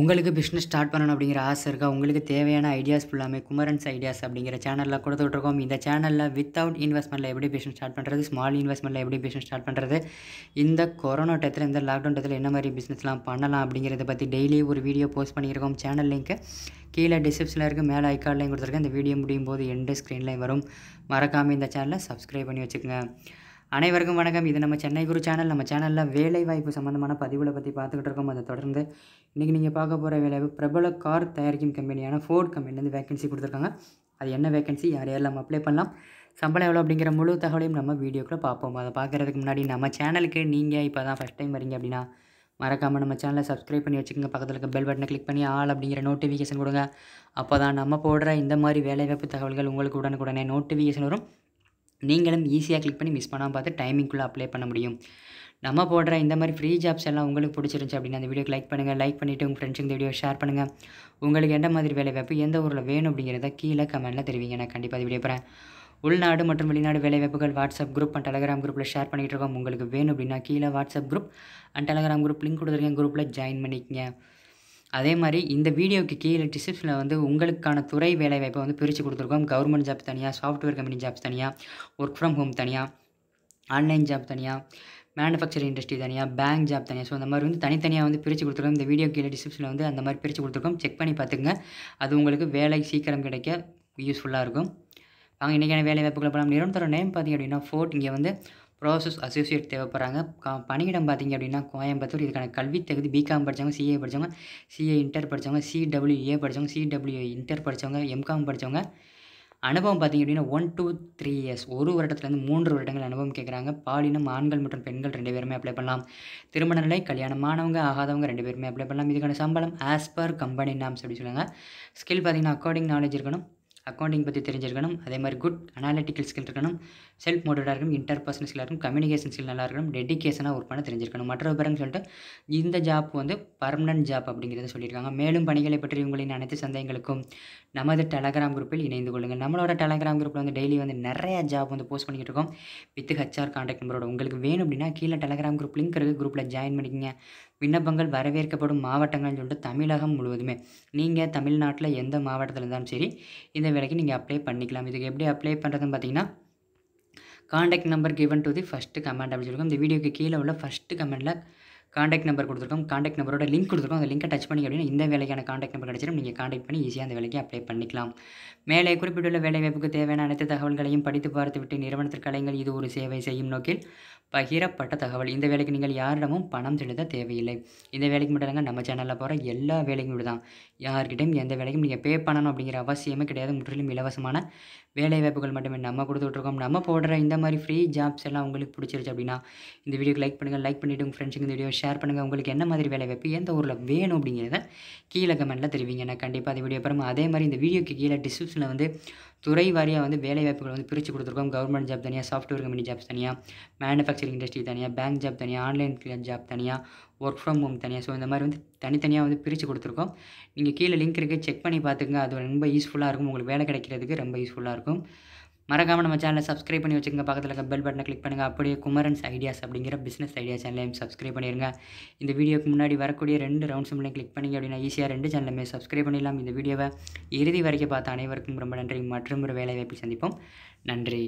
உங்களுக்கு business start பண்ணணும் அப்படிங்கிற ஆசை இருக்கா உங்களுக்கு தேவையான ஐடியாஸ் ஃபுல்லாமே குமரன்ஸ் ஐடியாஸ் அப்படிங்கிற சேனலில் கொடுத்துட்ருக்கோம் இந்த சேனலில் வித்தவுட் இன்வெஸ்ட்மெண்ட்டில் எப்படி பிஸ்னஸ் ஸ்டார்ட் பண்ணுறது ஸ்மால் இன்வெஸ்ட்மெண்ட்டில் எப்படி பிஸ்னஸ் ஸ்டார்ட் பண்ணுறது இந்த கொரோனா டயத்தில் இந்த லாக்டவுன் டயத்தில் என்ன மாதிரி பிஸ்னஸ்லாம் பண்ணலாம் அப்படிங்கிறத பற்றி டெய்லி ஒரு வீடியோ போஸ்ட் பண்ணியிருக்கோம் சேனல் லிங்க்கு கீழே டிஸ்கிரிப்ஷனில் இருக்குது மேலே ஐக்கார்ட்லையும் கொடுத்துருக்கேன் இந்த வீடியோ முடியும் போது எண்டு ஸ்க்ரீன்லையும் வரும் மறக்காமல் இந்த சேனலை சப்ஸ்கிரைப் பண்ணி வச்சுக்கோங்க அனைவருக்கும் வணக்கம் இது நம்ம சென்னை குரு சேனல் நம்ம சேனலில் வேலை வாய்ப்பு சம்மந்தமான பதிவுகளை பற்றி பார்த்துக்கிட்டு இருக்கோம் அதை தொடர்ந்து இன்றைக்கி நீங்கள் பார்க்க போகிற வேலை பிரபல கார் தயாரிக்கும் கம்பெனியான ஃபோர்ட் கம்பெனிலேருந்து வேகன்சி கொடுத்துருக்காங்க அது என்ன வேகன்சி யார் யார் நம்ம அப்ளை பண்ணலாம் சம்பளம் எவ்வளோ அப்படிங்கிற முழு தகவலையும் நம்ம வீடியோக்குள்ளே பார்ப்போம் அதை பார்க்குறதுக்கு முன்னாடி நம்ம சேனலுக்கு நீங்கள் இப்போ தான் ஃபஸ்ட் டைம் வரீங்க அப்படின்னா மறக்காமல் நம்ம சேனலை சப்ஸ்கிரைப் பண்ணி வச்சுக்கோங்க பக்கத்தில் இருக்க பெல் பட்டனை கிளிக் பண்ணி ஆள் அப்படிங்கிற நோட்டிஃபிகேஷன் கொடுங்க அப்போ தான் நம்ம போடுற இந்த மாதிரி வேலைவாய்ப்பு தகவல்கள் உங்களுக்கு உடனுக்குடனே நோட்டிஃபிகேஷன் வரும் நீங்களும் ஈஸியாக கிளிக் பண்ணி மிஸ் பண்ணாமல் பார்த்து டைமிங்குள்ளே அப்ளை பண்ண முடியும் நம்ம போடுற இந்த மாதிரி ஃப்ரீ ஜாப்ஸ் எல்லாம் உங்களுக்கு பிடிச்சிருந்துச்சி அப்படின்னா அந்த வீடியோக்கு லைக் பண்ணுங்கள் லைக் பண்ணிவிட்டு உங்கள் ஃப்ரெண்ட்ஸுக்கு இந்த வீடியோ ஷேர் பண்ணுங்கள் உங்களுக்கு எந்த மாதிரி வேலைவாய்ப்பு எந்த ஊரில் வேணும் அப்படிங்கிறத கீழே கமெண்ட்டில் தெரிவிங்க நான் கண்டிப்பாக அது வீடியோ போகிறேன் உள்நாடு மற்றும் வெளிநாடு வேலைவாய்ப்புகள் வாட்ஸ்அப் குரூப் அண்ட் டெலகிராம் குரூப்பில் ஷேர் பண்ணிகிட்டு இருக்கோம் உங்களுக்கு வேணும் அப்படின்னா கீழே WhatsApp group and Telegram group link கொடுத்துருக்கேன் குரூப்பில் ஜாயின் பண்ணிக்கங்க அதே மாதிரி இந்த வீடியோக்கு கீழே டிஸ்கிரிப்ஷனில் வந்து உங்களுக்கான துறை வேலைவாய்ப்பை வந்து பிரித்து கொடுத்துருக்கோம் கவர்மெண்ட் ஜாப் தனியாக சாஃப்ட்வேர் கம்பெனி ஜாப்ஸ் தனியாக ஒர்க் ஃப்ரம் ஹோம் தனியாக ஆன்லைன் ஜாப் தனியாக மேனுஃபேக்சரிங் இண்டஸ்ட்ரி தனியாக பேங்க் ஜாப் தனியாக ஸோ அந்த மாதிரி வந்து தனித்தனியாக வந்து பிரித்து கொடுத்துருக்கோம் இந்த வீடியோ கீழே டிஸ்கிரிப்ஷனில் வந்து அந்த மாதிரி பிரித்து கொடுத்துருக்கோம் செக் பண்ணி பார்த்துங்க அது உங்களுக்கு வேலை சீக்கிரம் கிடைக்க யூஸ்ஃபுல்லாக இருக்கும் வாங்க இன்றைக்கான வேலை வாய்ப்புகளை போகலாம் நிரந்தர நேம் பார்த்திங்க அப்படின்னா ஃபோர்ட் இங்கே வந்து ப்ராசஸ் அசோசியேட் தேவைப்படுறாங்க பணியிடம் பார்த்திங்க அப்படின்னா கோயம்புத்தூர் இதுக்கான கல்வி தகுதி பிகாம் படித்தவங்க சிஏ படித்தவங்க சிஏ இன்டர் படித்தவங்க சிடபிள்யூஏ படித்தவங்க சிடபிள்யூ இன்டர் படித்தவங்க எம்காம் படித்தவங்க அனுபவம் பார்த்திங்க அப்படின்னா ஒன் டூ த்ரீ இயர்ஸ் ஒரு வருடத்துலேருந்து மூன்று வருடங்கள் அனுபவம் கேட்குறாங்க பாலினம் ஆண்கள் மற்றும் பெண்கள் ரெண்டு பேருமே அப்ளை பண்ணலாம் திருமண நிலை கல்யாணமானவங்க ஆகாதவங்க ரெண்டு பேருமே அப்ளை பண்ணலாம் இதுக்கான சம்பளம் ஆஸ் பர் கம்பெனி நாம்ஸ் அப்படின்னு சொல்லுவாங்க ஸ்கில் பார்த்திங்கன்னா அக்கார்டிங் நாலேஜ் இருக்கணும் அக்கௌண்டிங் பற்றி தெரிஞ்சிருக்கணும் அதே மாதிரி குட் அனாலிட்டிக்கல் ஸ்கில் இருக்கணும் செல்ஃப் மோட்டிவாக இருக்கணும் இன்டர்பர்சனல் ஸ்கில் இருக்கும் கம்யூனிகேஷன் ஸ்கில் நல்லா இருக்கணும் டெடிக்கேஷனாக ஒர்க் பண்ண தெரிஞ்சிருக்கணும் மற்ற விபரம் சொல்லிட்டு இந்த ஜாப் வந்து பர்மனன்ட் ஜாப் அப்படிங்கிறத சொல்லியிருக்காங்க மேலும் பணிகளை பற்றி உங்களின் அனைத்து சந்தேகங்களுக்கும் நமது டெலகிராம் குரூப்பில் இணைந்து கொள்ளுங்கள் நம்மளோட டெலகிராம் குரூப்பில் வந்து டெய்லி வந்து நிறைய ஜாப் வந்து போஸ்ட் பண்ணிக்கிட்டு இருக்கோம் வித் ஹச்ஆர் கான்டாக்ட் நம்பரோட உங்களுக்கு வேணும் அப்படின்னா கீழே டெலகிராம் குரூப் லிங்க் இருக்குது குரூப்பில் ஜாயின் பண்ணிக்கங்க விண்ணப்பங்கள் வரவேற்கப்படும் மாவட்டங்கள்னு சொல்லிட்டு தமிழகம் முழுவதுமே நீங்கள் தமிழ்நாட்டில் எந்த மாவட்டத்தில் இருந்தாலும் சரி இந்த வேலைக்கு நீங்கள் அப்ளை பண்ணிக்கலாம் இதுக்கு எப்படி அப்ளை பண்ணுறதுன்னு பார்த்தீங்கன்னா contact number given to the first comment அப்படின்னு சொல்லுங்கள் இந்த வீடியோக்கு கீழே உள்ள ஃபஸ்ட்டு கமெண்ட்டில் காண்டாக்ட் நம்பர் கொடுத்துருக்கோம் காண்டாக்ட் நம்பரோட லிங்க் கொடுத்துருக்கோம் அந்த லிங்கை டச் பண்ணி அப்படின்னா இந்த வேலைக்கான காண்டாக்ட் நம்பர் கிடச்சிடும் நீங்கள் காண்டாக்ட் பண்ணி ஈஸியாக அந்த வேலைக்கு அப்ளை பண்ணிக்கலாம் மேலே குறிப்பிட்டுள்ள வேலைவாய்ப்புக்கு தேவையான அனைத்து தகவல்களையும் படித்து பார்த்துவிட்டு நிறுவனத்திற்கு அலைங்கள் இது ஒரு சேவை செய்யும் நோக்கில் பகிரப்பட்ட தகவல் இந்த வேலைக்கு நீங்கள் யாரிடமும் பணம் செலுத்த தேவையில்லை இந்த வேலைக்கு மட்டும் நம்ம சேனலில் போகிற எல்லா வேலைக்கும் இப்படி தான் யார்கிட்டையும் எந்த வேலைக்கும் நீங்கள் பே பண்ணணும் அப்படிங்கிற அவசியமே கிடையாது முற்றிலும் இலவசமான வேலை வாய்ப்புகள் மட்டுமே நம்ம கொடுத்துட்ருக்கோம் நம்ம போடுற இந்த மாதிரி ஃப்ரீ ஜாப்ஸ் எல்லாம் உங்களுக்கு பிடிச்சிருச்சு அப்படின்னா இந்த வீடியோக்கு லைக் பண்ணுங்கள் லைக் பண்ணிவிட்டு உங்கள் ஃப்ரெண்ட்ஸுக்கு இந்த வீடியோ ஷேர் பண்ணுங்கள் உங்களுக்கு என்ன மாதிரி வேலை வாய்ப்பு எந்த ஊரில் வேணும் அப்படிங்கிறத கீழே கமெண்ட்டில் தெரிவிங்க நான் கண்டிப்பாக அது வீடியோ பாருங்கள் அதே மாதிரி இந்த வீடியோக்கு கீழே டிஸ்கிரிப்ஷனில் வந்து துறை வாரியாக வந்து வேலை வாய்ப்புகள் வந்து பிரித்து கொடுத்துருக்கோம் கவர்மெண்ட் ஜாப் தனியாக சாஃப்ட்வேர் கம்பெனி ஜாப்ஸ் தனியாக மேனுஃபேக்சரிங் இண்டஸ்ட்ரி தனியாக பேங்க் ஜாப் தனியாக ஆன்லைன் ஜாப் தனியாக ஒர்க் ஃப்ரம் ஹோம் தனியாக ஸோ இந்த மாதிரி வந்து தனித்தனியாக வந்து பிரித்து கொடுத்துருக்கோம் நீங்கள் கீழே லிங்க் இருக்குது செக் பண்ணி பார்த்துக்கங்க அது ரொம்ப யூஸ்ஃபுல்லாக இருக்கும் உங்களுக்கு வேலை கிடைக்கிறதுக்கு ரொம்ப யூஸ்ஃபுல்லாக இருக்கும் மறக்காமல் நம்ம சேனலை சப்ஸ்கிரைப் பண்ணி வச்சுக்கோங்க பக்கத்தில் இருக்க பெல் பட்டனை கிளிக் பண்ணுங்கள் அப்படியே குமரன்ஸ் ஐடியாஸ் அப்படிங்கிற பிஸ்னஸ் ஐடியா சேனலையும் சப்ஸ்கிரைப் பண்ணிடுங்க இந்த வீடியோக்கு முன்னாடி வரக்கூடிய ரெண்டு ரவுண்ட் சிம்லையும் கிளிக் பண்ணிங்க அப்படின்னா ஈஸியாக ரெண்டு சேனலுமே சப்ஸ்கிரைப் பண்ணிடலாம் இந்த வீடியோவை இறுதி வரைக்கும் பார்த்த அனைவருக்கும் ரொம்ப நன்றி மற்றும் ஒரு வேலைவாய்ப்பில் சந்திப்போம் நன்றி